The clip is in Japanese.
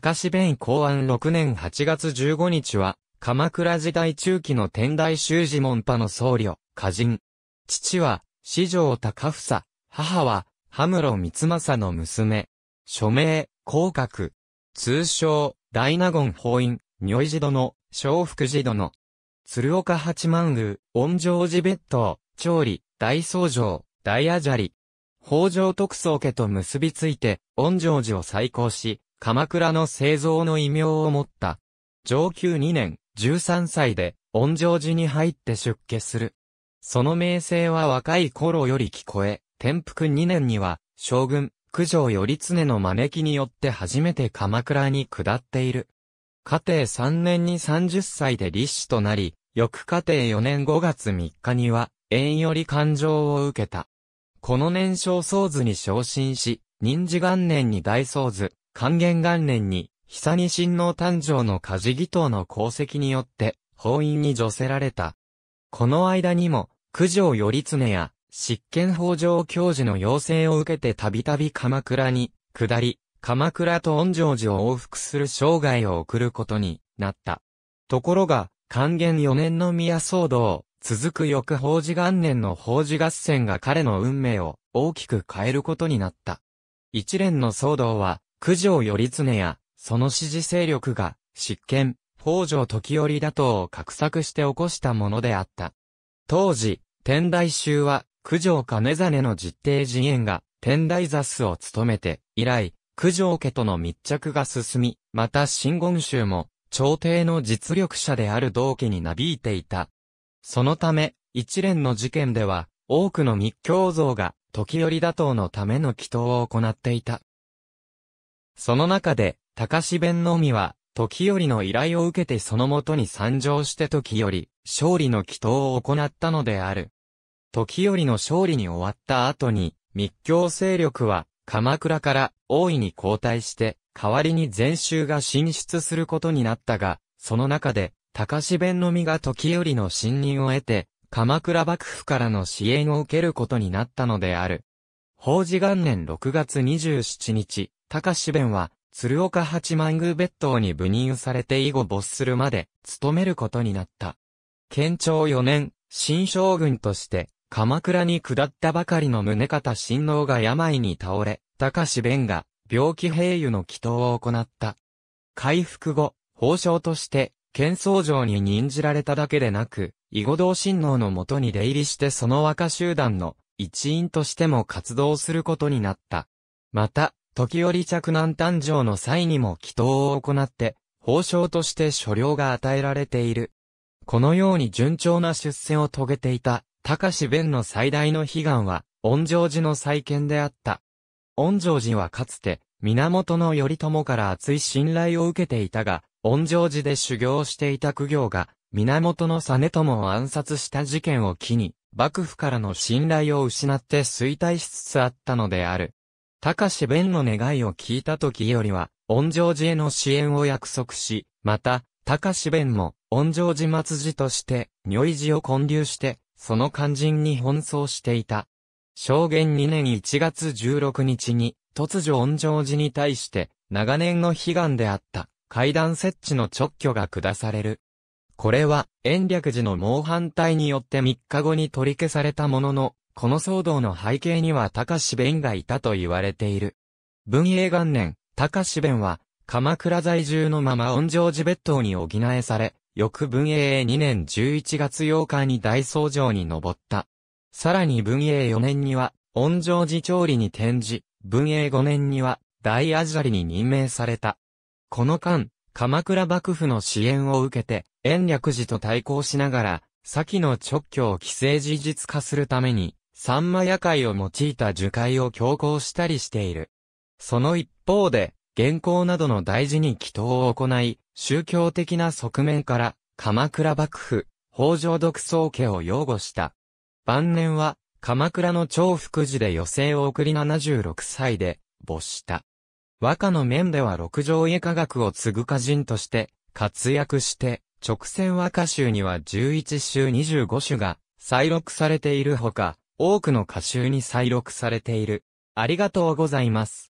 高志弁公安6年8月15日は、鎌倉時代中期の天台修士門派の僧侶、歌人。父は、四条高房、母は、羽室三政の娘。署名、広角。通称、大納言法院、如意寺殿、小福寺殿。鶴岡八幡宮、恩城寺別当、調理、大僧城、大矢砂利。北条特捜家と結びついて、恩城寺を再興し、鎌倉の製造の異名を持った。上級2年、13歳で、恩城寺に入って出家する。その名声は若い頃より聞こえ、天福2年には、将軍、九条頼常の招きによって初めて鎌倉に下っている。家庭3年に30歳で立志となり、翌家庭4年5月3日には、縁より感情を受けた。この年少僧図に昇進し、任時元年に大僧図、還元元年に、久に親王誕生の家事義党の功績によって、法院に除せられた。この間にも、九条頼常や、執権法上教授の要請を受けてたびたび鎌倉に、下り、鎌倉と恩城寺を往復する生涯を送ることになった。ところが、還元4年の宮騒動、続く翌法事元年の法事合戦が彼の運命を大きく変えることになった。一連の騒動は、九条頼常や、その支持勢力が、執権、北条時頼打倒を画策して起こしたものであった。当時、天台宗は、九条金真の実定陣営が、天台座主を務めて、以来、九条家との密着が進み、また新言宗も、朝廷の実力者である同家になびいていた。そのため、一連の事件では、多くの密教像が、時折打倒のための祈祷を行っていた。その中で、高志弁のみは、時よりの依頼を受けてそのもとに参上して時より、勝利の祈祷を行ったのである。時よりの勝利に終わった後に、密教勢力は、鎌倉から大いに交代して、代わりに禅宗が進出することになったが、その中で、高志弁のみが時よりの信任を得て、鎌倉幕府からの支援を受けることになったのである。法事元年6月27日、高志弁は、鶴岡八幡宮別当に部任されて以後没するまで、務めることになった。県庁4年、新将軍として、鎌倉に下ったばかりの宗方親王が病に倒れ、高志弁が、病気平癒の祈祷を行った。回復後、法相として、県総城に任じられただけでなく、囲碁道親王のもとに出入りしてその若集団の一員としても活動することになった。また、時折着難誕生の際にも祈祷を行って、報奨として所領が与えられている。このように順調な出世を遂げていた、高志弁の最大の悲願は、恩城寺の再建であった。恩城寺はかつて、源頼朝から厚い信頼を受けていたが、恩城寺で修行していた苦行が、源の実朝を暗殺した事件を機に、幕府からの信頼を失って衰退しつつあったのである。高志弁の願いを聞いた時よりは、恩城寺への支援を約束し、また、高志弁も、恩城寺末寺として、如意寺を建立して、その肝心に奔走していた。証言2年1月16日に、突如恩城寺に対して、長年の悲願であった、階段設置の直挙が下される。これは、延暦寺の猛反対によって3日後に取り消されたものの、この騒動の背景には高志弁がいたと言われている。文英元年、高志弁は、鎌倉在住のまま温城寺別当に補えされ、翌文英2年11月8日に大僧城に登った。さらに文英4年には、温城寺調理に転じ、文英5年には、大アジャリに任命された。この間、鎌倉幕府の支援を受けて、延暦寺と対抗しながら、先の直教を既成事実化するために、サンマ夜会を用いた樹海を強行したりしている。その一方で、原稿などの大事に祈祷を行い、宗教的な側面から、鎌倉幕府、北条独創家を擁護した。晩年は、鎌倉の長福寺で余生を送り76歳で、没した。和歌の面では六条家科学を継ぐ歌人として、活躍して、直線和歌集には11集25首が、再録されているほか、多くの歌集に再録されている。ありがとうございます。